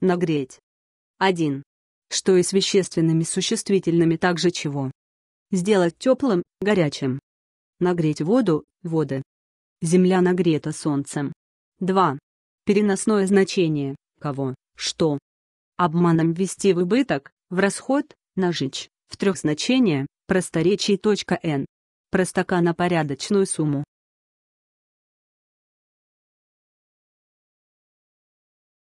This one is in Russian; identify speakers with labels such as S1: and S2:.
S1: Нагреть. 1. Что и с вещественными существительными также чего. Сделать теплым, горячим. Нагреть воду, воды. Земля нагрета солнцем. 2. Переносное значение, кого, что. Обманом ввести в убыток, в расход, нажичь, в трех значения, просторечий. Н. Простака на порядочную сумму.